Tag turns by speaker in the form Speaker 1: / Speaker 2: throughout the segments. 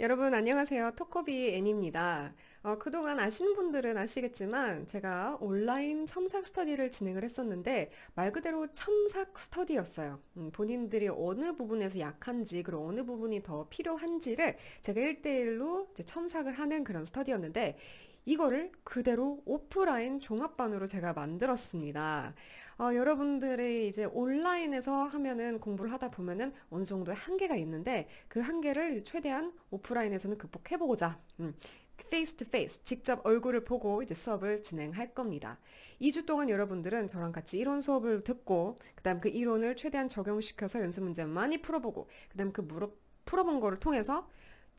Speaker 1: 여러분 안녕하세요. 토코비 앤입니다. 어, 그동안 아시는 분들은 아시겠지만 제가 온라인 첨삭 스터디를 진행을 했었는데 말 그대로 첨삭 스터디였어요. 음, 본인들이 어느 부분에서 약한지 그리고 어느 부분이 더 필요한지를 제가 1대1로 첨삭을 하는 그런 스터디였는데 이거를 그대로 오프라인 종합반으로 제가 만들었습니다. 어, 여러분들이 이제 온라인에서 하면은 공부를 하다 보면은 어느 정도의 한계가 있는데 그 한계를 최대한 오프라인에서는 극복해보고자 음. face to face, 직접 얼굴을 보고 이제 수업을 진행할 겁니다. 2주 동안 여러분들은 저랑 같이 이론 수업을 듣고, 그 다음 그 이론을 최대한 적용시켜서 연습 문제 많이 풀어보고, 그 다음 그 물어, 풀어본 거를 통해서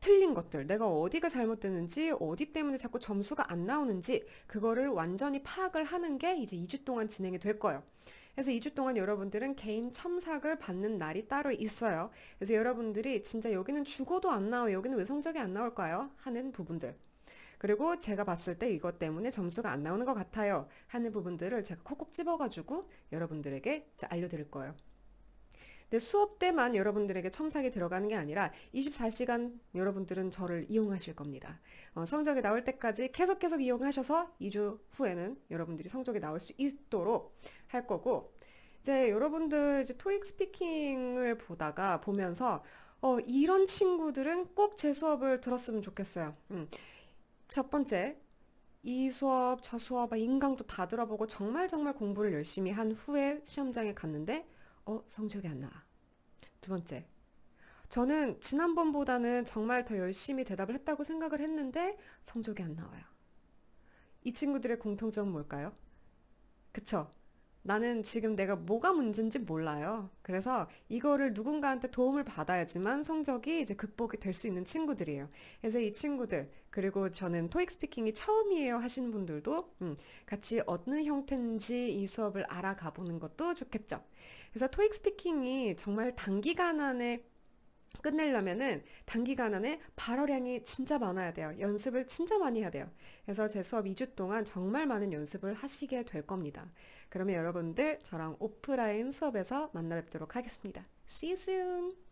Speaker 1: 틀린 것들, 내가 어디가 잘못됐는지, 어디 때문에 자꾸 점수가 안 나오는지, 그거를 완전히 파악을 하는 게 이제 2주 동안 진행이 될 거예요. 그래서 2주 동안 여러분들은 개인 첨삭을 받는 날이 따로 있어요. 그래서 여러분들이 진짜 여기는 죽어도 안 나와, 여기는 왜 성적이 안 나올까요? 하는 부분들. 그리고 제가 봤을 때 이것 때문에 점수가 안 나오는 것 같아요. 하는 부분들을 제가 콕콕 집어가지고 여러분들에게 알려드릴 거예요. 근데 네, 수업 때만 여러분들에게 첨삭이 들어가는 게 아니라 24시간 여러분들은 저를 이용하실 겁니다. 어, 성적이 나올 때까지 계속 계속 이용하셔서 2주 후에는 여러분들이 성적이 나올 수 있도록 할 거고 이제 여러분들 이제 토익 스피킹을 보다가 보면서 어, 이런 친구들은 꼭 제 수업을 들었으면 좋겠어요. 음. 첫 번째, 이 수업, 저 수업, 인강도 다 들어보고 정말 정말 공부를 열심히 한 후에 시험장에 갔는데 어, 성적이 안 나와. 두 번째, 저는 지난번보다는 정말 더 열심히 대답을 했다고 생각을 했는데 성적이 안 나와요. 이 친구들의 공통점은 뭘까요? 그쵸? 나는 지금 내가 뭐가 문제인지 몰라요. 그래서 이거를 누군가한테 도움을 받아야지만 성적이 이제 극복이 될 수 있는 친구들이에요. 그래서 이 친구들 그리고 저는 토익 스피킹이 처음이에요 하시는 분들도 음, 같이 어느 형태인지 이 수업을 알아가 보는 것도 좋겠죠. 그래서 토익 스피킹이 정말 단기간 안에 끝내려면은 단기간 안에 발어량이 진짜 많아야 돼요. 연습을 진짜 많이 해야 돼요. 그래서 제 수업 2주 동안 정말 많은 연습을 하시게 될 겁니다. 그러면 여러분들 저랑 오프라인 수업에서 만나 뵙도록 하겠습니다. See you soon!